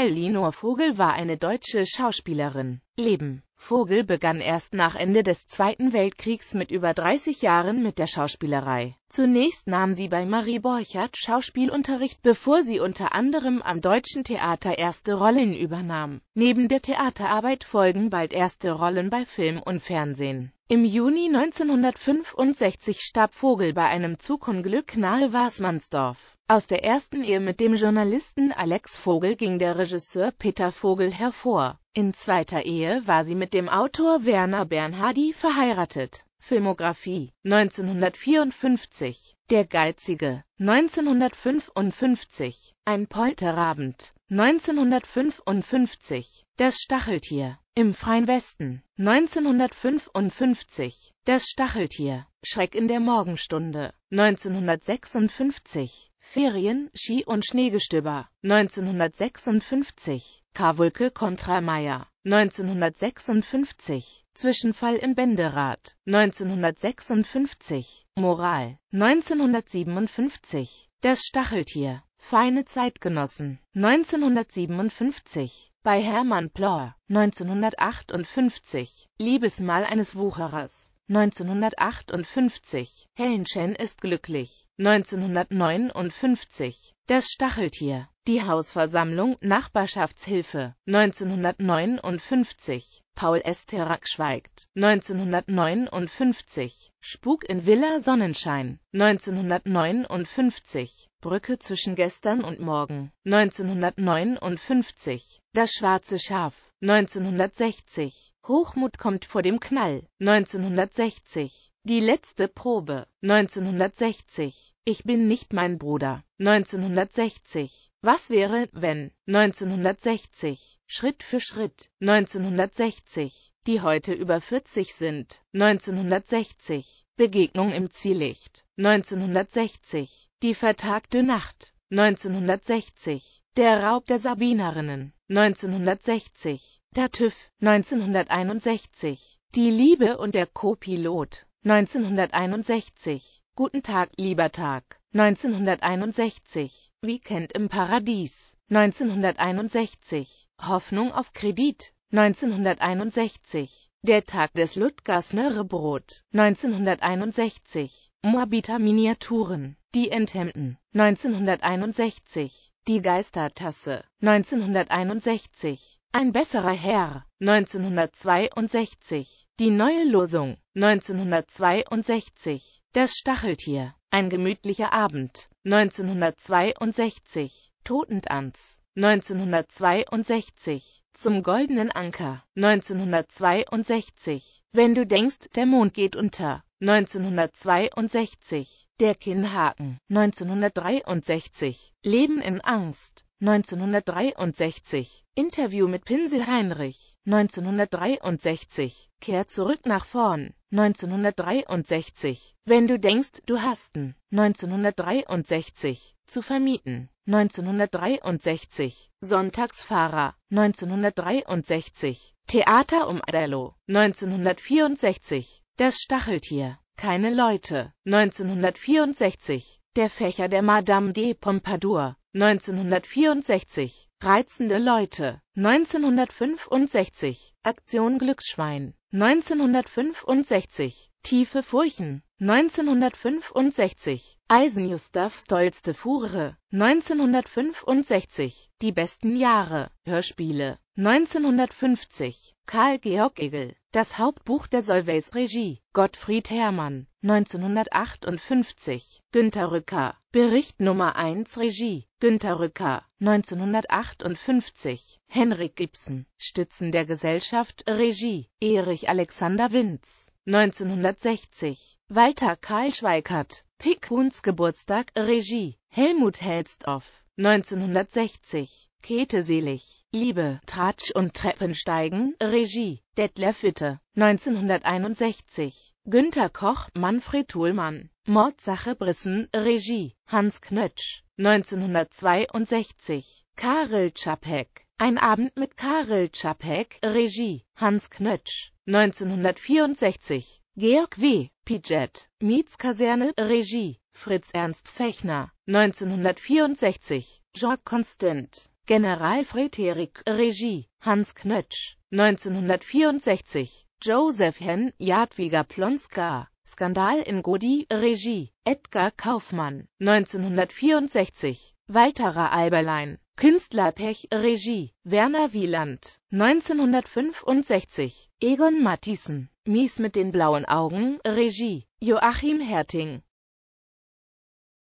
Elinor Vogel war eine deutsche Schauspielerin. Leben Vogel begann erst nach Ende des Zweiten Weltkriegs mit über 30 Jahren mit der Schauspielerei. Zunächst nahm sie bei Marie Borchert Schauspielunterricht, bevor sie unter anderem am Deutschen Theater erste Rollen übernahm. Neben der Theaterarbeit folgen bald erste Rollen bei Film und Fernsehen. Im Juni 1965 starb Vogel bei einem Zugunglück nahe Wasmansdorf. Aus der ersten Ehe mit dem Journalisten Alex Vogel ging der Regisseur Peter Vogel hervor. In zweiter Ehe war sie mit dem Autor Werner Bernhardi verheiratet. Filmografie 1954 Der Geizige 1955 Ein Polterabend 1955 Das Stacheltier Im freien Westen 1955 Das Stacheltier Schreck in der Morgenstunde 1956 Ferien, Ski- und Schneegestöber, 1956, Karwulke kontra Meier, 1956, Zwischenfall in Benderath, 1956, Moral, 1957, Das Stacheltier, Feine Zeitgenossen, 1957, bei Hermann Plor, 1958, Liebesmal eines Wucherers, 1958 Helen Chen ist glücklich. 1959 Das Stacheltier. Die Hausversammlung Nachbarschaftshilfe. 1959 Paul S. Terak schweigt. 1959 Spuk in Villa Sonnenschein. 1959 Brücke zwischen gestern und morgen. 1959 Das schwarze Schaf. 1960 Hochmut kommt vor dem Knall, 1960. Die letzte Probe, 1960. Ich bin nicht mein Bruder, 1960. Was wäre, wenn, 1960. Schritt für Schritt, 1960. Die heute über 40 sind, 1960. Begegnung im Zwielicht, 1960. Die vertagte Nacht, 1960. Der Raub der Sabinerinnen, 1960. Der TÜV 1961. Die Liebe und der Co-Pilot 1961. Guten Tag, lieber Tag 1961. Weekend im Paradies 1961. Hoffnung auf Kredit 1961. Der Tag des Ludgers Nörrebrot 1961. Moabiter Miniaturen. Die Enthemden 1961. Die Geistertasse 1961. Ein besserer Herr, 1962. Die neue Losung, 1962. Das Stacheltier, ein gemütlicher Abend, 1962. Totentanz, 1962. Zum goldenen Anker, 1962. Wenn du denkst, der Mond geht unter, 1962. Der Kinnhaken, 1963. Leben in Angst, 1963, Interview mit Pinsel Heinrich, 1963, Kehr zurück nach vorn, 1963, Wenn du denkst, du hast 1963, zu vermieten, 1963, Sonntagsfahrer, 1963, Theater um Adalo, 1964, Das Stacheltier, keine Leute, 1964, Der Fächer der Madame de Pompadour, 1964 Reizende Leute 1965 Aktion Glücksschwein 1965 Tiefe Furchen 1965 Eisenjustav Stolzte Fuhre 1965 Die besten Jahre Hörspiele 1950 Karl Georg Egel Das Hauptbuch der Solveig Regie Gottfried Herrmann 1958 Günter Rücker Bericht Nummer 1 Regie Günter Rücker 1958 Henrik Ibsen Stützen der Gesellschaft Regie Erich Alexander Winz 1960 Walter Karl Schweikert Pick Huns Geburtstag Regie Helmut Helstoff 1960 Käthe Selig, Liebe, Tratsch und Treppensteigen, Regie, Detlef Witte, 1961, Günter Koch, Manfred Thuhlmann, Mordsache Brissen, Regie, Hans Knötsch, 1962, Karel Czapek, Ein Abend mit Karel Czapek, Regie, Hans Knötsch, 1964, Georg W. Piget, Mietskaserne, Regie, Fritz Ernst Fechner, 1964, Jacques Constant, General Frederik, Regie, Hans Knötsch, 1964, Joseph Hen, Jadwiger Plonska, Skandal in Godi, Regie, Edgar Kaufmann, 1964, Walterer Alberlein, Künstlerpech, Regie, Werner Wieland, 1965, Egon Mattiessen, Mies mit den blauen Augen, Regie, Joachim Herting,